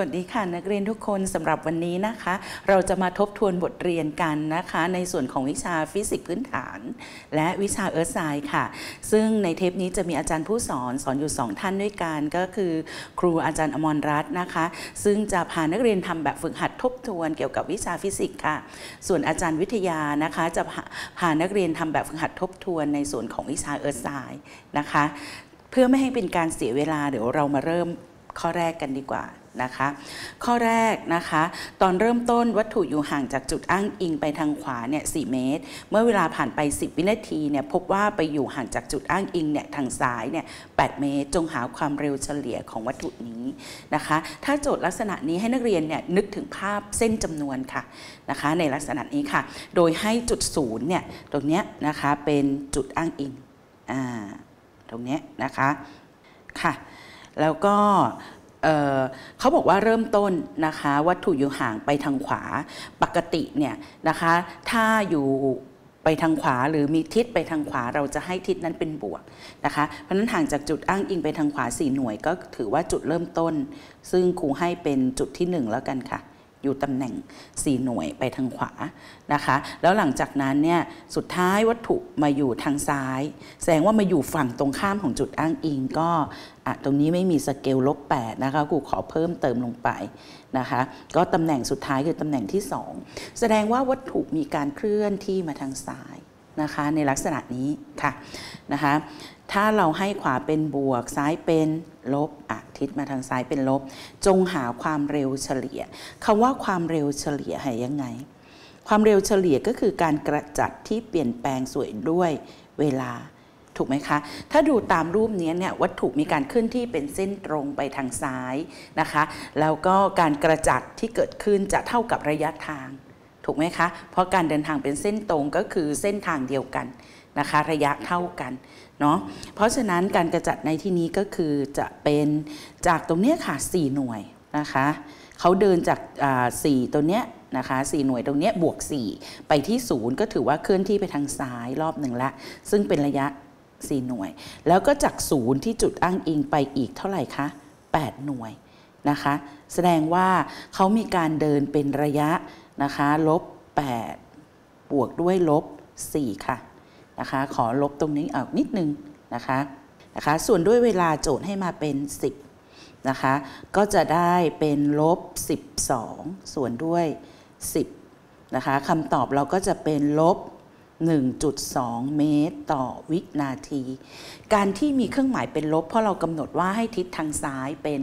วัสดีค่ะนักเรียนทุกคนสำหรับวันนี้นะคะ เราจะมาทบทวนบทเรียนกันนะคะในส่วนของวิชาฟิสิกส์พื้นฐาน และวิชาเอิร์ธไซด์ค่ะ ซึ่งในเทปนี้จะมีอาจารย์ผู้สอนสอนอยู่ 2 ท่านด้วยกันก็คือ ครูอาจารย์อมรรัตน์นะคะ ซึ่งจะพานักเรียนทำแบบฝึกหัดทบทวนเกี่ยวกับวิชาฟิสิกส์ค่ะ ส่วนอาจารย์วิทยานะคะ จะพานักเรียนทำแบบฝึกหัดทบทวนในส่วนของวิชาเอิร์ธไซด์นะคะเพื่อไม่ให้เป็นการเสียเวลาเดี๋ยวเรามาเริ่มข้อแรกกันดีกว่านะคะ ข้อแรกนะคะ ตอนเริ่มต้นวัตถุอยู่ห่างจากจุดอ้างอิงไปทางขวาเนี่ยสเมตร เมื่อเวลาผ่านไป 10 วินาทีเนี่ยพบว่าไปอยู่ห่างจากจุดอ้างอิงเนี่ยทางซ้ายเนี่ยแเมตรจงหาความเร็วเฉลี่ยของวัตถุนี้นะคะ ถ้าโจทย์ลักษณะนี้ให้นักเรียนเนี่ยนึกถึงภาพเส้นจำนวนค่ะนะคะ ในลักษณะนี้ค่ะ โดยให้จุดศูนย์เนี่ยตรงเนี้ยนะคะเป็นจุดอ้างอิงอ่าตรงเนี้ยนะคะค่ะแล้วก็เขาบอกว่าเริ่มต้นนะคะวัตถุอยู่ห่างไปทางขวาปกติเนี่ยนะคะ ถ้าอยู่ไปทางขวาหรือมีทิศไปทางขวาเราจะให้ทิศนั้นเป็นบวกนะคะเพราะนั้นห่างจากจุดอ้างอิงไปทางขวา 4 หน่วยก็ถือว่าจุดเริ่มต้น ซึ่งครูให้เป็นจุดที่ 1 แล้วกันค่ะอยู่ตำแหน่ง 4 หน่วยไปทางขวานะคะ แล้วหลังจากนั้นเนี่ยสุดท้ายวัตถุมาอยู่ทางซ้าย แสดงว่ามาอยู่ฝั่งตรงข้ามของจุดอ้างอิง ก็ตรงนี้ไม่มีสเกลลบ8นะคะกูขอเพิ่มเติมลงไปนะคะ ก็ตำแหน่งสุดท้ายคือตำแหน่งที่ 2 แสดงว่าวัตถุมีการเคลื่อนที่มาทางซ้ายนะคะ ในลักษณะนี้ค่ะนะคะถ้าเราให้ขวาเป็นบวก ซ้ายเป็นลบอะทิศมาทางซ้ายเป็นลบ จงหาความเร็วเฉลี่ยคำว่าความเร็วเฉลี่ยหายังไง ความเร็วเฉลี่ยก็คือการกระจัดที่เปลี่ยนแปลงสวยด้วยเวลา ถูกไหมคะ ถ้าดูตามรูปนี้เนี่ยวัตถุมีการเคลื่อนที่เป็นเส้นตรงไปทางซ้ายนะคะแล้วก็การกระจัดที่เกิดขึ้นจะเท่ากับระยะทาง ถูกไหมคะเพราะการเดินทางเป็นเส้นตรงก็คือเส้นทางเดียวกันนะคะระยะเท่ากันเนาะ เพราะฉะนั้นการกระจัดในที่นี้ก็คือจะเป็นจากตรงนี้ค่ะ 4 หน่วยนะคะ เขาเดินจากสี่ตัวเนี้ยนะคะสี่หน่วยตรงเนี้ยบวก 4 ไปที่ศูนย์ก็ถือว่าเคลื่อนที่ไปทางซ้าย รอบหนึ่งละ ซึ่งเป็นระยะ 4 หน่วย แล้วก็จากศูนย์ที่จุดอ้างอิงไปอีกเท่าไหร่คะ8 หน่วยนะคะ แสดงว่าเขามีการเดินเป็นระยะนะคะลบ8บวกด้วยลบ4ค่ะนะคะขอลบตรงนี้ออกนิดนึงนะคะนะคะ ส่วนด้วยเวลาโจทย์ให้มาเป็น 10นะคะ ก็จะได้เป็นลบ 12 ส่วนด้วย 10นะคะคำตอบเราก็จะเป็นลบ 1.2 เมตรต่อวินาที การที่มีเครื่องหมายเป็นลบ เพราะเรากำหนดว่าให้ทิศทางซ้ายเป็น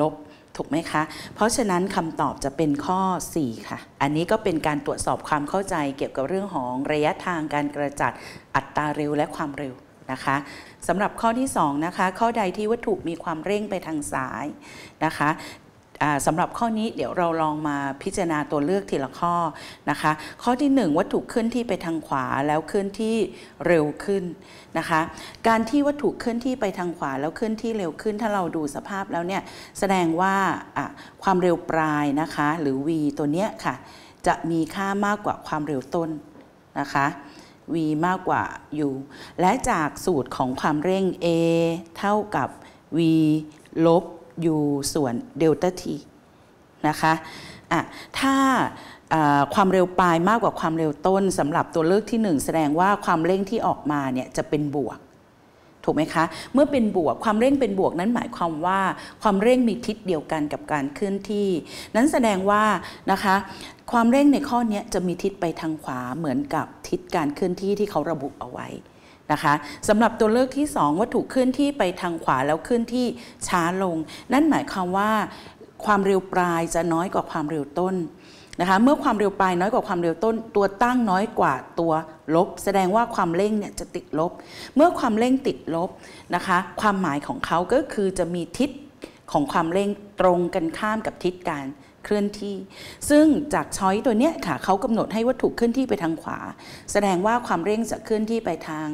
ลบถูกไหมคะ เพราะฉะนั้นคำตอบจะเป็นข้อ 4 ค่ะ อันนี้ก็เป็นการตรวจสอบความเข้าใจเกี่ยวกับเรื่องของระยะทางการกระจัดอัตราเร็วและความเร็วนะคะสำหรับข้อที่ 2 นะคะ ข้อใดที่วัตถุมีความเร่งไปทางซ้ายนะคะสำหรับข้อนี้เดี๋ยวเราลองมาพิจารณาตัวเลือกทีละข้อนะคะข้อที่ 1 วัตถุเคลื่อนที่ไปทางขวาแล้วเคลื่อนที่เร็วขึ้นนะคะการที่วัตถุเคลื่อนที่ไปทางขวาแล้วเคลื่อนที่เร็วขึ้น ถ้าเราดูสภาพแล้วเนี่ยแสดงว่าความเร็วปลายนะคะหรือ v ตัวเนี้ยค่ะจะมีค่ามากกว่าความเร็วต้นนะคะ v มากกว่า u และจากสูตรของความเร่ง a เท่ากับ v ลบอยู่ส่วนเดลต้าทีนะคะอ่ะถ้าความเร็วปลายมากกว่าความเร็วต้นสำหรับตัวเลือกที่ 1 แสดงว่าความเร่งที่ออกมาเนี่ยจะเป็นบวก ถูกไหมคะเมื่อเป็นบวกความเร่งเป็นบวกนั้นหมายความว่าความเร่งมีทิศเดียวกันกับการเคลื่อนที่ นั้นแสดงว่านะคะความเร่งในข้อนี้จะมีทิศไปทางขวาเหมือนกับทิศการเคลื่อนที่ที่เขาระบุเอาไว้นะคะสำหรับตัวเลือกที่ 2 วัตถุเคลื่อนที่ไปทางขวาแล้วเคลื่อนที่ช้าลง นั่นหมายความว่า ความเร็วปลายจะน้อยกว่าความเร็วต้นนะคะเมื่อความเร็วปลายน้อยกว่าความเร็วต้นตัวตั้งน้อยกว่าตัวลบ แสดงว่าความเร่งเนี่ยจะติดลบ เมื่อความเร่งติดลบนะคะความหมายของเขาก็คือจะมีทิศของความเร่งตรงกันข้ามกับทิศการเคลื่อนที่ ซึ่งจากช้อยตัวเนี้ยค่ะเขากำหนดให้วัตถุเคลื่อนที่ไปทางขวา แสดงว่าความเร่งจะเคลื่อนที่ไปทาง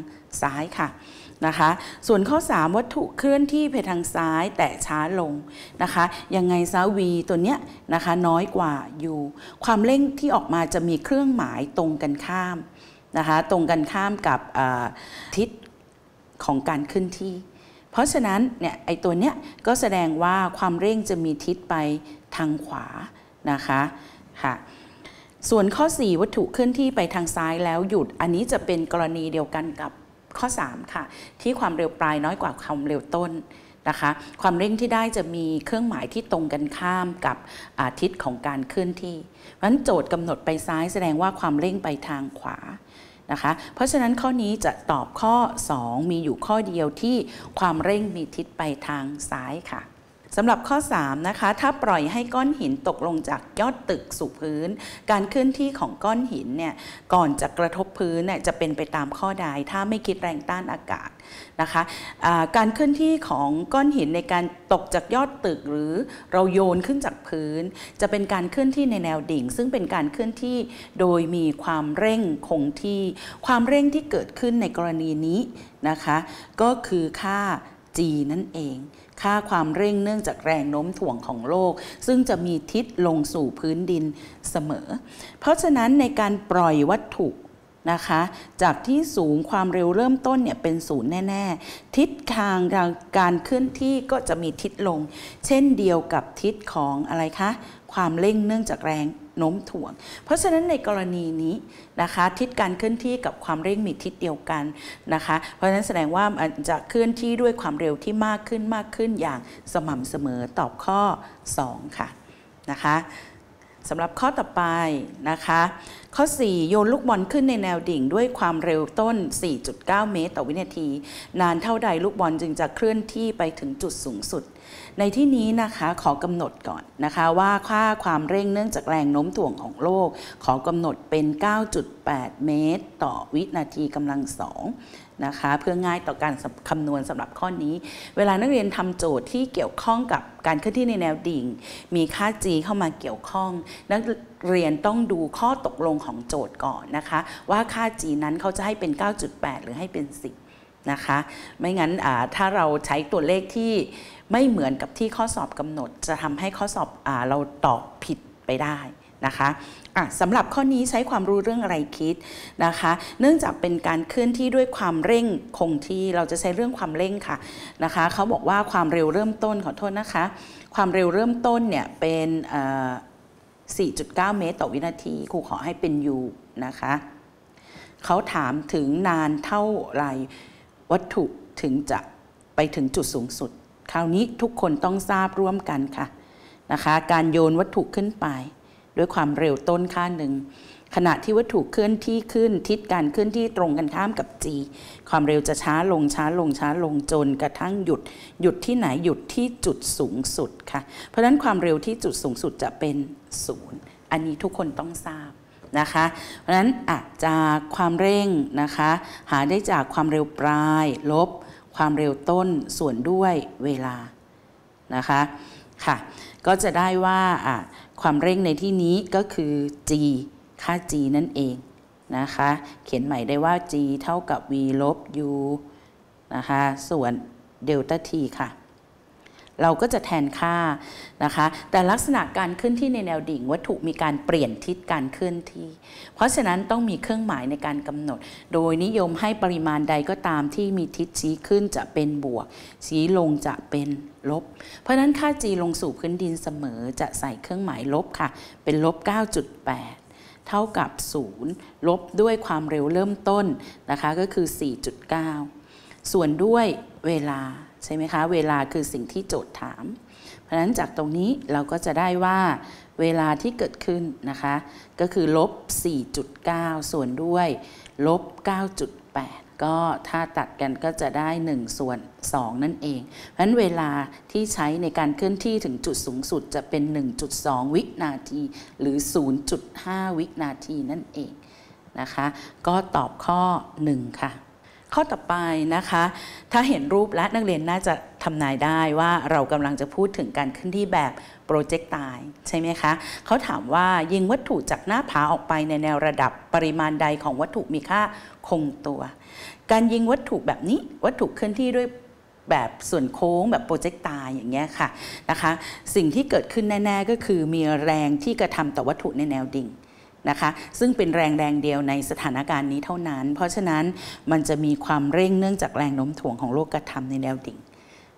ซ้ายค่ะนะคะ ส่วนข้อ3วัตถุเคลื่อนที่ไปทางซ้ายแต่ช้าลงนะคะยังไงซาวีตัวเนี้ยนะคะน้อยกว่า u ยูความเร่งที่ออกมาจะมีเครื่องหมายตรงกันข้ามนะคะตรงกันข้ามกับทิศของการเคลื่อนที่เพราะฉะนั้นเนี่ยไอตัวเนี้ยก็แสดงว่าความเร่งจะมีทิศไปทางขวานะคะค่ะส่วนข้อ 4 วัตถุเคลื่อนที่ไปทางซ้ายแล้วหยุด อันนี้จะเป็นกรณีเดียวกันกับข้อ3ค่ะที่ความเร็วปลายน้อยกว่าความเร็วต้นนะคะ ความเร่งที่ได้จะมีเครื่องหมายที่ตรงกันข้ามกับทิศของการเคลื่อนที่เพราะฉะนั้นโจทย์กำหนดไปซ้ายแสดงว่าความเร่งไปทางขวานะคะเพราะฉะนั้นข้อนี้จะตอบข้อ 2 มีอยู่ข้อเดียวที่ความเร่งมีทิศไปทางซ้ายค่ะสำหรับข้อ3นะคะถ้าปล่อยให้ก้อนหินตกลงจากยอดตึกสู่พื้น การเคลื่อนที่ของก้อนหินเนี่ยก่อนจะกระทบพื้นเนี่ยจะเป็นไปตามข้อใดถ้าไม่คิดแรงต้านอากาศนะคะะการเคลื่อนที่ของก้อนหินในการตกจากยอดตึกหรือเราโยนขึ้นจากพื้น จะเป็นการเคลื่อนที่ในแนวดิ่ง ซึ่งเป็นการเคลื่อนที่โดยมีความเร่งคงที่ ความเร่งที่เกิดขึ้นในกรณีนี้นะคะ ก็คือค่า g นั่นเองค่าความเร่งเนื่องจากแรงโน้มถ่วงของโลก ซึ่งจะมีทิศลงสู่พื้นดินเสมอ เพราะฉะนั้นในการปล่อยวัตถุนะคะ จากที่สูงความเร็วเริ่มต้นเนี่ยเป็นศูนย์แน่ ๆทิศทางการเคลื่อนที่ก็จะมีทิศลง เช่นเดียวกับทิศของอะไรคะความเร่งเนื่องจากแรงโน้มถ่วง เพราะฉะนั้นในกรณีนี้นะคะทิศการเคลื่อนที่กับความเร่งมีทิศเดียวกันนะคะเพราะฉะนั้นแสดงว่ามันจะเคลื่อนที่ด้วยความเร็วที่มากขึ้นมากขึ้นอย่างสม่ำเสมอตอบข้อ2ค่ะนะคะสำหรับข้อต่อไปนะคะข้อ 4 โยนลูกบอล ขึ้นในแนวดิ่ง ด้วยความเร็วต้น 4.9 เมตร ต่อวินาที นานเท่าใดลูกบอลจึงจะเคลื่อนที่ไปถึงจุดสูงสุดในที่นี้นะคะขอกำหนดก่อนนะคะว่าค่าความเร่งเนื่องจากแรงโน้มถ่วงของโลก ขอกำหนดเป็น 9.8 เมตรต่อวินาทีกำลังสองนะคะเพื่อง่ายต่อการคำนวณสำหรับข้อนี้ เวลานักเรียนทำโจทย์ที่เกี่ยวข้องกับการเคลื่อนที่ในแนวดิ่งมีค่า g เข้ามาเกี่ยวข้องนักเรียนต้องดูข้อตกลงของโจทย์ก่อนนะคะ ว่าค่า g นั้นเขาจะให้เป็น 9.8 หรือให้เป็น 10นะคะ ไม่งั้นถ้าเราใช้ตัวเลขที่ไม่เหมือนกับที่ข้อสอบกำหนด จะทำให้ข้อสอบอเราตอบผิดไปได้นะคะะสำหรับข้อนี้ใช้ความรู้เรื่องอะไรคิดนะคะ เนื่องจากเป็นการเคลื่อนที่ด้วยความเร่งคงที่เราจะใช้เรื่องความเร่งค่ะนะคะเขาบอกว่าความเร็วเริ่มต้นขอโทษนะคะ ความเร็วเริ่มต้นเนี่ยเป็น 4.9 เมตร ต่อวินาทีครูขอให้เป็นยูนะคะเขาถามถึงนานเท่าไหร่วัตถุถึงจะไปถึงจุดสูงสุด คราวนี้ทุกคนต้องทราบร่วมกันค่ะนะคะ การโยนวัตถุขึ้นไป ด้วยความเร็วต้นค่าหนึ่ง ขณะที่วัตถุเคลื่อนที่ขึ้น ทิศการเคลื่อนที่ตรงกันข้ามกับ g ความเร็วจะช้าลงช้าลงช้าลงจนกระทั่งหยุด หยุดที่ไหนหยุดที่จุดสูงสุดค่ะ เพราะฉะนั้นความเร็วที่จุดสูงสุดจะเป็น0อันนี้ทุกคนต้องทราบนะคะเพราะฉะนั้นจากความเร่งนะคะหาได้จากความเร็วปลายลบความเร็วต้นส่วนด้วยเวลานะคะค่ะก็จะได้ว่าความเร่งในที่นี้ก็คือ g ค่า g นั่นเองนะคะเขียนใหม่ได้ว่า g เท่ากับ v ลบ u นะคะส่วนเดลต้า t ค่ะเราก็จะแทนค่านะคะ แต่ลักษณะการขึ้นที่ในแนวดิ่งวัตถุมีการเปลี่ยนทิศการเคลื่อนที่ เพราะฉะนั้นต้องมีเครื่องหมายในการกำหนด โดยนิยมให้ปริมาณใดก็ตามที่มีทิศชี้ขึ้นจะเป็นบวก ชี้ลงจะเป็นลบ เพราะฉะนั้นค่า g ลงสู่พื้นดินเสมอจะใส่เครื่องหมายลบค่ะ เป็นลบ 9.8 เท่ากับ 0 ลบด้วยความเร็วเริ่มต้นนะคะ ก็คือ 4.9 ส่วนด้วยเวลาใช่ไหมคะ เวลาคือสิ่งที่โจทย์ถาม เพราะฉะนั้นจากตรงนี้เราก็จะได้ว่า เวลาที่เกิดขึ้นนะคะ ก็คือลบ 4.9 ส่วนด้วย ลบ 9.8 ก็ถ้าตัดกันก็จะได้1ส่วน2นั่นเอง เพราะฉะนั้นเวลาที่ใช้ในการเคลื่อนที่ถึงจุดสูงสุดจะเป็น 1.2 วินาที หรือ 0.5 วินาทีนั่นเอง นะคะ ก็ตอบข้อ 1 ค่ะข้อต่อไปนะคะ ถ้าเห็นรูปและนักเรียนน่าจะทำนายได้ว่าเรากำลังจะพูดถึงการขึ้นที่แบบโปรเจกต์ตายใช่ไหมคะ เขาถามว่ายิงวัตถุจากหน้าผาออกไปในแนวระดับปริมาณใดของวัตถุมีค่าคงตัว การยิงวัตถุแบบนี้ วัตถุเคลื่อนที่ด้วยแบบส่วนโค้งแบบโปรเจกต์ตายอย่างเงี้ยค่ะนะคะสิ่งที่เกิดขึ้นแน่ๆก็คือมีแรงที่กระทำต่อวัตถุในแนวดิ่งนะคะซึ่งเป็นแรงแรงเดียวในสถานการณ์นี้เท่านั้น เพราะฉะนั้น มันจะมีความเร่งเนื่องจากแรงโน้มถ่วงของโลกกระทำในแนวดิ่ง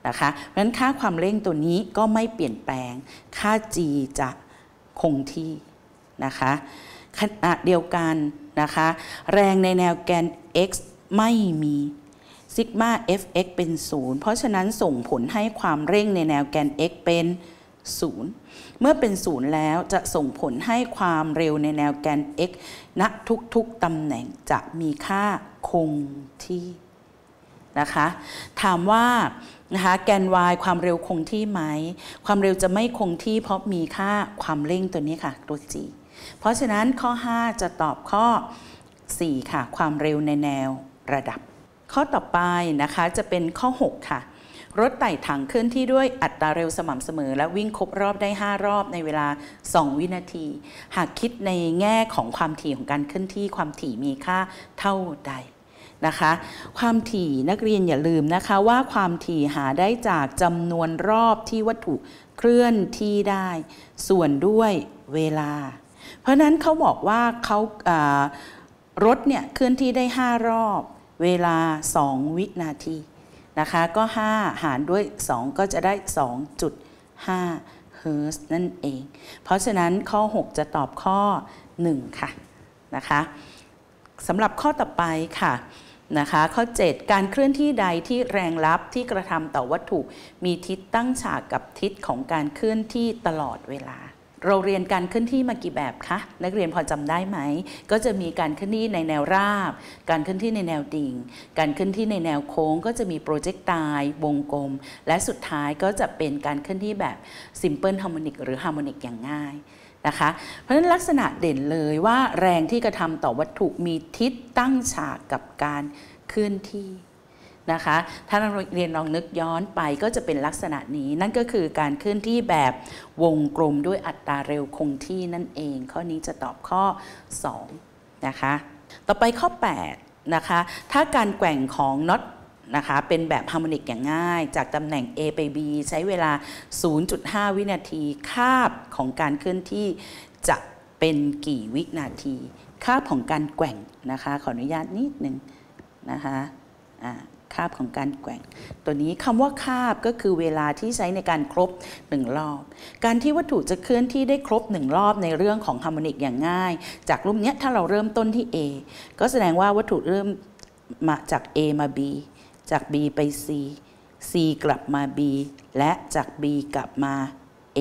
นะคะ เพราะฉะนั้นค่าความเร่งตัวนี้ก็ไม่เปลี่ยนแปลง ค่า g จะคงที่นะคะขณะเดียวกันนะคะ แรงในแนวแกน x ไม่มีซิกมา fx เป็น 0 เพราะฉะนั้นส่งผลให้ความเร่งในแนวแกน x เป็น 0เมื่อเป็นศูนย์แล้วจะส่งผลให้ความเร็วในแนวแกน x ณ ทุกๆ ตำแหน่งจะมีค่าคงที่ นะคะ ถามว่านะคะแกน y ความเร็วคงที่ไหม ความเร็วจะไม่คงที่เพราะมีค่าความเร่งตัวนี้ค่ะ ตัว g เพราะฉะนั้นข้อ 5 จะตอบข้อ 4 ค่ะ ความเร็วในแนวระดับ ข้อต่อไปนะคะจะเป็นข้อ 6 ค่ะรถไต่ถังเคลื่อนที่ด้วยอัตราเร็วสม่ำเสมอ และวิ่งครบรอบได้ 5 รอบในเวลา 2 วินาที หากคิดในแง่ของความถี่ของการเคลื่อนที่ ความถี่มีค่าเท่าใดนะคะ ความถี่นักเรียนอย่าลืมนะคะว่าความถี่หาได้จากจำนวนรอบที่วัตถุเคลื่อนที่ได้ ส่วนด้วยเวลา เพราะนั้นเขาบอกว่าเขารถเนี่ยเคลื่อนที่ได้ 5 รอบ เวลา 2 วินาทีนะคะก็ 5 หารด้วย 2 ก็จะได้ 2.5เฮิร์ตนั่นเอง เพราะฉะนั้นข้อ 6 จะตอบข้อ 1 ค่ะนะคะสำหรับข้อต่อไปค่ะนะคะข้อ 7 การเคลื่อนที่ใดที่แรงลับที่กระทำต่อวัตถุ มีทิศตั้งฉากกับทิศของการเคลื่อนที่ตลอดเวลาเราเรียนการเคลื่อนที่มากี่แบบคะนักเรียนพอจำได้ไหม ก็จะมีการเคลื่อนที่ในแนวราบ การเคลื่อนที่ในแนวดิ่ง การเคลื่อนที่ในแนวโค้ง ก็จะมีโปรเจกต์ตาย วงกลม และสุดท้ายก็จะเป็นการเคลื่อนที่แบบซิมเพิลฮาร์โมนิกหรือฮาร์โมนิกอย่างง่ายนะคะ เพราะฉะนั้นลักษณะเด่นเลยว่าแรงที่กระทำต่อวัตถุมีทิศตั้งฉากกับการเคลื่อนที่นะคะถ้านักเรียนลองนึกย้อนไปก็จะเป็นลักษณะนี้ นั่นก็คือการเคลื่อนที่แบบวงกลมด้วยอัตราเร็วคงที่นั่นเอง ข้อนี้จะตอบข้อ2นะคะต่อไปข้อ8นะคะถ้าการแกว่งของน็อตนะคะเป็นแบบฮาร์โมนิกอย่างง่าย จากตำแหน่ง A ไป B ใช้เวลา 0.5 วินาที คาบของการเคลื่อนที่จะเป็นกี่วินาทีคาบของการแกว่งนะคะขออนุญาตนิดหนึ่งนะคะคาบของการแกว่ง ตัวนี้คำว่าคาบก็คือเวลาที่ใช้ในการครบ1รอบการที่วัตถุจะเคลื่อนที่ได้ครบ1รอบในเรื่องของฮาร์โมนิกอย่างง่าย จากรูปนี้ถ้าเราเริ่มต้นที่ A ก็แสดงว่าวัตถุเริ่มมาจาก A มา B จาก B ไป C C กลับมา B และจาก B กลับมา A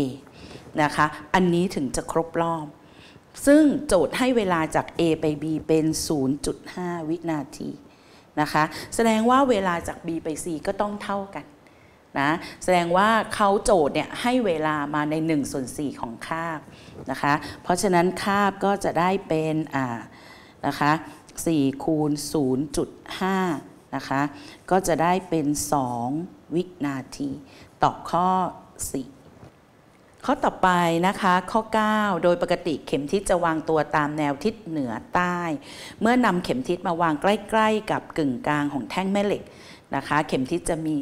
นะคะอันนี้ถึงจะครบรอบ ซึ่งโจทย์ให้เวลาจาก A ไป B เป็น 0.5 วินาทีนะคะแสดงว่าเวลาจาก B ไป C ก็ต้องเท่ากันนะแสดงว่าเขาโจทย์เนี่ยให้เวลามาใน 1 ส่วน 4 ของคาบนะคะเพราะฉะนั้นคาบก็จะได้เป็นอ่านะคะ4คูณ 0.5นะคะก็จะได้เป็น 2 วินาทีตอบข้อ4ข้อต่อไปนะคะข้อ 9 โดยปกติเข็มทิศจะวางตัวตามแนวทิศเหนือใต้ เมื่อนำเข็มทิศมาวางใกล้ ๆ กับกึ่งกลางของแท่งแม่เหล็กนะคะเข็มทิศจะมี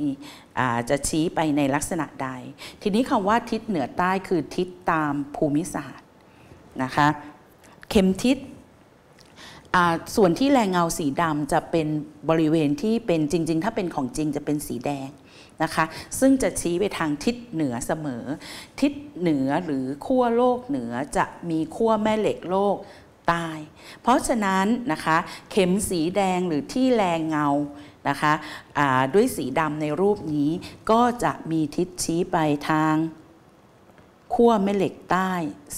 จะชี้ไปในลักษณะใด ทีนี้คำว่าทิศเหนือใต้คือทิศตามภูมิศาสตร์นะคะเข็มทิศส่วนที่แรงเงาสีดำจะเป็นบริเวณที่เป็นจริง ๆ ถ้าเป็นของจริงจะเป็นสีแดงนะคะซึ่งจะชี้ไปทางทิศเหนือเสมอ ทิศเหนือหรือขั้วโลกเหนือจะมีขั้วแม่เหล็กโลกใต้ เพราะฉะนั้นนะคะ เข็มสีแดงหรือที่แรงเงานะคะด้วยสีดำในรูปนี้ ก็จะมีทิศชี้ไปทางขั้วแม่เหล็กใต้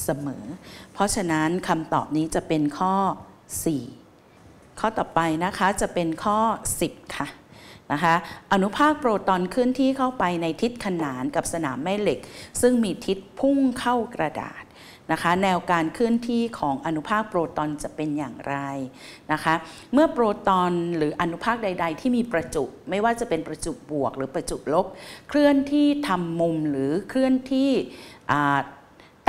เสมอ เพราะฉะนั้นคำตอบนี้จะเป็นข้อ 4 ข้อต่อไปนะคะจะเป็นข้อ 10 ค่ะนะคะอนุภาคโปรตอนเคลื่อนที่เข้าไปในทิศขนานกับสนามแม่เหล็ก ซึ่งมีทิศพุ่งเข้ากระดาษนะคะแนวการเคลื่อนที่ของอนุภาคโปรตอนจะเป็นอย่างไรนะคะเมื่อโปรตอนหรืออนุภาคใด ๆ ที่มีประจุ ไม่ว่าจะเป็นประจุบวกหรือประจุลบ เคลื่อนที่ทำมุมหรือเคลื่อนที่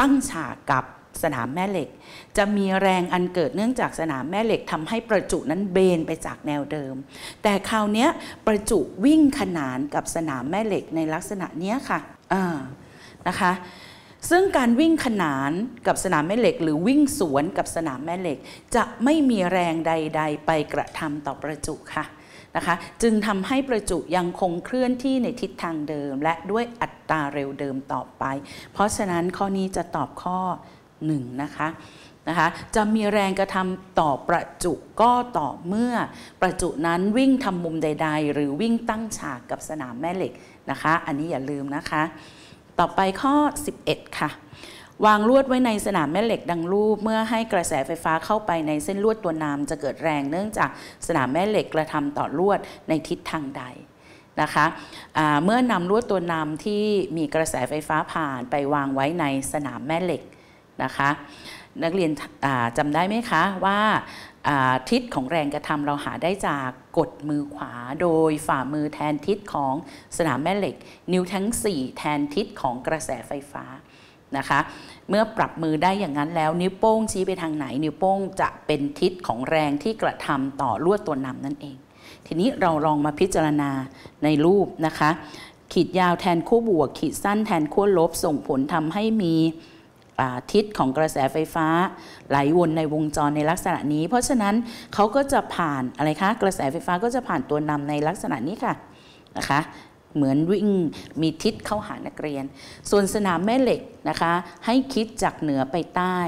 ตั้งฉากกับสนามแม่เหล็กจะมีแรงอันเกิดเนื่องจากสนามแม่เหล็กทำให้ประจุนั้นเบนไปจากแนวเดิม แต่คราวนี้ประจุวิ่งขนานกับสนามแม่เหล็กในลักษณะนี้ค่ะนะคะ ซึ่งการวิ่งขนานกับสนามแม่เหล็ก หรือวิ่งสวนกับสนามแม่เหล็ก จะไม่มีแรงใด ๆ ไปกระทำต่อประจุค่ะนะคะ จึงทำให้ประจุยังคงเคลื่อนที่ในทิศทางเดิม และด้วยอัตราเร็วเดิมต่อไป เพราะฉะนั้นข้อนี้จะตอบข้อหนึ่งนะคะนะคะจะมีแรงกระทำต่อประจุก็ต่อ เมื่อประจุนั้นวิ่งทำมุมใด ๆ หรือวิ่งตั้งฉากกับสนามแม่เหล็กนะคะอันนี้อย่าลืมนะคะ ต่อไปข้อ 11ค่ะวางลวดไว้ในสนามแม่เหล็กดังรูปเมื่อให้กระแสไฟฟ้าเข้าไปในเส้นลวดตัวนามจะเกิดแรงเนื่องจากสนามแม่เหล็กกระทำต่อลวดในทิศทางใดนะคะะเมื่อนำลวดตัวนามที่มีกระแสไฟฟ้าผ่านไปวางไว้ในสนามแม่เหล็กนะคะนักเรียนจำได้ไหมคะว่าทิศของแรงกระทำเราหาได้จากกดมือขวาโดยฝ่ามือแทนทิศของสนามแม่เหล็ก นิ้วทั้ง 4 แทนทิศของกระแสไฟฟ้านะคะเมื่อปรับมือได้อย่างนั้นแล้วนิ้วโป้งชี้ไปทางไหน นิ้วโป้งจะเป็นทิศของแรงที่กระทำต่อลวดตัวนำนั่นเองทีนี้เราลองมาพิจารณาในรูปนะคะขีดยาวแทนคู่บวกขีดสั้นแทนคู่ลบส่งผลทำให้มีทิศของกระแสไฟฟ้าไหลวนในวงจรในลักษณะนี้ เพราะฉะนั้นเขาก็จะผ่านอะไรคะกระแสไฟฟ้าก็จะผ่านตัวนำในลักษณะนี้ค่ะนะคะเหมือนวิ่งมีทิศเข้าหานักเรียน ส่วนสนามแม่เหล็กนะคะให้คิดจากเหนือไปใต้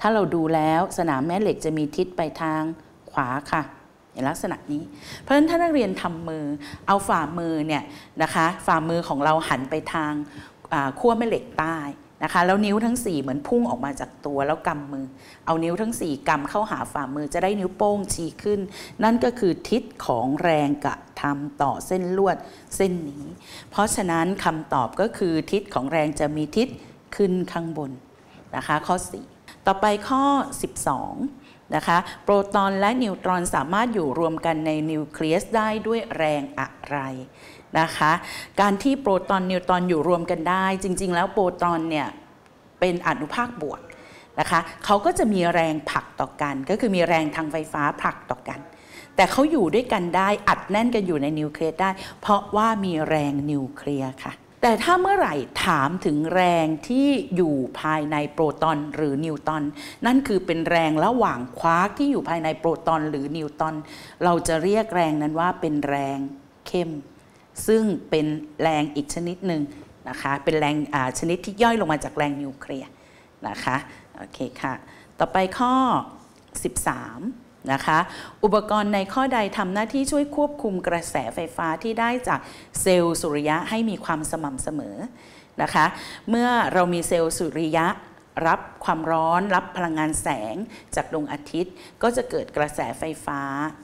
ถ้าเราดูแล้วสนามแม่เหล็กจะมีทิศไปทางขวาค่ะในลักษณะนี้ เพราะฉะนั้นถ้านักเรียนทำมือเอาฝ่ามือเนี่ยนะคะฝ่ามือของเราหันไปทางขั้วแม่เหล็กใต้นะคะแล้วนิ้วทั้ง 4เหมือนพุ่งออกมาจากตัวแล้วกำมือ เอานิ้วทั้ง4กำเข้าหาฝ่ามือ จะได้นิ้วโป้งชี้ขึ้น นั่นก็คือทิศของแรงกระทำต่อเส้นลวดเส้นนี้ เพราะฉะนั้นคำตอบก็คือทิศของแรงจะมีทิศขึ้นข้างบนนะคะ ข้อ4ต่อไปข้อ12นะคะโปรตอนและนิวตรอนสามารถอยู่รวมกันในนิวเคลียสได้ด้วยแรงอะไรนะคะ การที่โปรตอนนิวตอนอยู่รวมกันได้ จริงๆ แล้วโปรตอนเนี่ยเป็นอนุภาคบวกนะคะเขาก็จะมีแรงผลักต่อกัน ก็คือมีแรงทางไฟฟ้าผลักต่อกัน แต่เขาอยู่ด้วยกันได้ อัดแน่นกันอยู่ในนิวเคลียสได้ เพราะว่ามีแรงนิวเคลียส์ค่ะ แต่ถ้าเมื่อไหร่ถามถึงแรงที่อยู่ภายในโปรตอนหรือนิวตอน นั่นคือเป็นแรงระหว่างควาร์กที่อยู่ภายในโปรตอนหรือนิวตอน เราจะเรียกแรงนั้นว่าเป็นแรงเข้มซึ่งเป็นแรงอีกชนิดหนึ่งนะคะเป็นแรงชนิดที่ย่อยลงมาจากแรงนิวเคลียร์นะคะโอเคค่ะต่อไปข้อ 13นะคะอุปกรณ์ในข้อใดทำหน้าที่ช่วยควบคุมกระแสไฟฟ้าที่ได้จากเซลล์สุริยะให้มีความสม่ำเสมอนะคะเมื่อเรามีเซลล์สุริยะรับความร้อนรับพลังงานแสงจากดวงอาทิตย์ ก็จะเกิดกระแสไฟฟ้า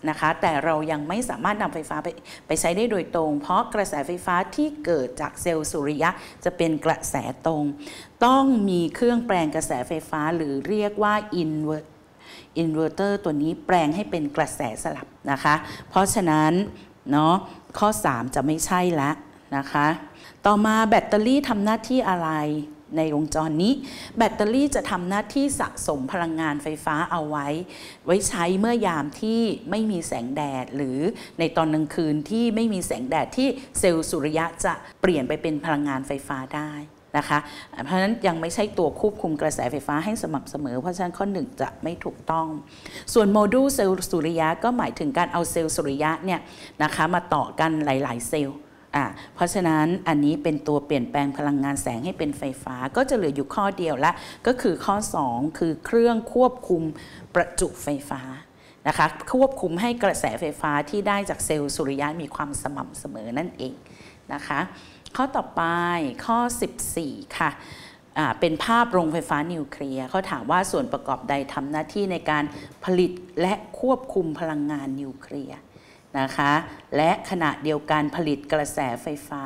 นะคะ แต่เรายังไม่สามารถนำไฟฟ้าไปไปใช้ได้โดยตรง เพราะกระแสไฟฟ้าที่เกิดจากเซลล์สุริยะ จะเป็นกระแสตรง ต้องมีเครื่องแปลงกระแสไฟฟ้าหรือเรียกว่าอินเวอร์อินเวอร์เตอร์ตัวนี้แปลงให้เป็นกระแสสลับนะคะ เพราะฉะนั้นเนาะข้อ 3 จะไม่ใช่ละนะคะต่อมาแบตเตอรี่ทำหน้าที่อะไรในวงจรนี้แบตเตอรี่จะทำหน้าที่สะสมพลังงานไฟฟ้าเอาไว้ ไว้ใช้เมื่อยามที่ไม่มีแสงแดดหรือในตอนกลางคืนที่ไม่มีแสงแดดที่เซลล์สุริยะจะเปลี่ยนไปเป็นพลังงานไฟฟ้าได้นะคะ เพราะฉะนั้นยังไม่ใช่ตัวควบคุมกระแสไฟฟ้าให้สม่ำเสมอ เพราะฉะนั้นข้อหนึ่งจะไม่ถูกต้องส่วนโมดูลเซลล์สุริยะก็หมายถึงการเอาเซลล์สุริยะเนี่ยนะคะมาต่อกันหลายๆเซลล์เพราะฉะนั้นอันนี้เป็นตัวเปลี่ยนแปลงพลังงานแสงให้เป็นไฟฟ้าก็จะเหลืออยู่ข้อเดียวละก็คือข้อ 2 คือเครื่องควบคุมประจุไฟฟ้านะคะควบคุมให้กระแสไฟฟ้าที่ได้จากเซลล์สุริยะมีความสม่ำเสมอนั่นเองนะคะข้อต่อไปข้อ 14 ค่ะเป็นภาพโรงไฟฟ้านิวเคลียร์เขาถามว่าส่วนประกอบใดทำหน้าที่ในการผลิตและควบคุมพลังงานนิวเคลียร์นะคะ และขณะเดียวกันผลิตกระแสไฟฟ้า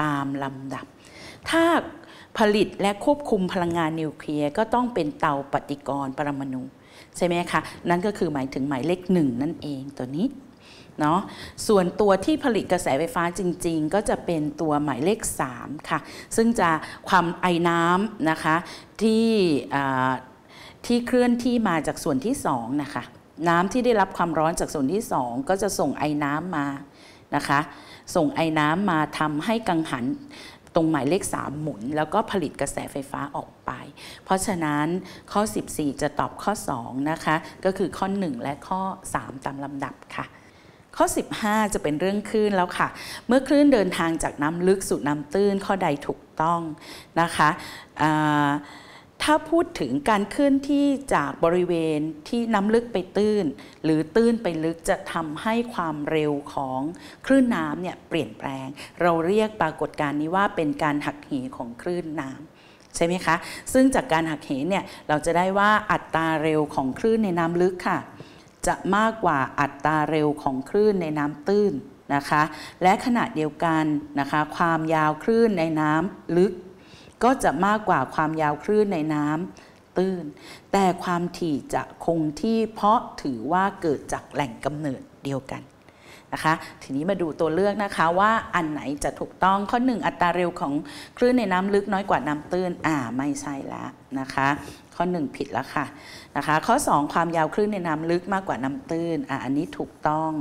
ตามลำดับ ถ้าผลิตและควบคุมพลังงานนิวเคลียร์ก็ต้องเป็นเตาปฏิกรณ์ปรมาณูใช่ไหมคะ นั่นก็คือหมายถึงหมายเลขหนึ่งนั่นเองตัวนี้เนาะ ส่วนตัวที่ผลิตกระแสไฟฟ้าจริงๆ ก็จะเป็นตัวหมายเลข3ค่ะ ซึ่งจะความไอน้ำนะคะที่ที่เคลื่อนที่มาจากส่วนที่2นะคะน้ำที่ได้รับความร้อนจากส่วนที่ 2 ก็จะส่งไอ้น้ำมานะคะ ส่งไอ้น้ำมาทำให้กังหันตรงหมายเลข 3 หมุน แล้วก็ผลิตกระแสไฟฟ้าออกไป เพราะฉะนั้นข้อ 14 จะตอบข้อ2นะคะก็คือข้อ 1 และข้อ 3 ตามลำดับค่ะ ข้อ 15 จะเป็นเรื่องคลื่นแล้วค่ะเมื่อคลื่นเดินทางจากน้ำลึกสู่น้ำตื้น ข้อใดถูกต้องนะคะถ้าพูดถึงการเคลื่อนที่จากบริเวณที่น้ำลึกไปตื้น หรือตื้นไปลึกจะทำให้ความเร็วของคลื่นน้ำเนี่ยเปลี่ยนแปลง เราเรียกปรากฏการณ์นี้ว่าเป็นการหักเหของคลื่นน้ำใช่ไหมคะ ซึ่งจากการหักเหเนี่ยเราจะได้ว่าอัตราเร็วของคลื่นในน้ำลึกค่ะ จะมากกว่าอัตราเร็วของคลื่นในน้ำตื้นนะคะ และขณะเดียวกันนะคะ ความยาวคลื่นในน้ำลึกก็จะมากกว่าความยาวคลื่นในน้ำตื้น แต่ความถี่จะคงที่เพราะถือว่าเกิดจากแหล่งกำเนิดเดียวกันนะคะ ทีนี้มาดูตัวเลือกนะคะว่าอันไหนจะถูกต้อง ข้อ 1 อัตราเร็วของคลื่นในน้ำลึกน้อยกว่าน้ำตื้น อ่าไม่ใช่ละนะคะ ข้อ 1 ผิดแล้วค่ะนะคะข้อ 2 ความยาวคลื่นในน้ำลึกมากกว่าน้ำตื้น อ่าอันนี้ถูกต้อง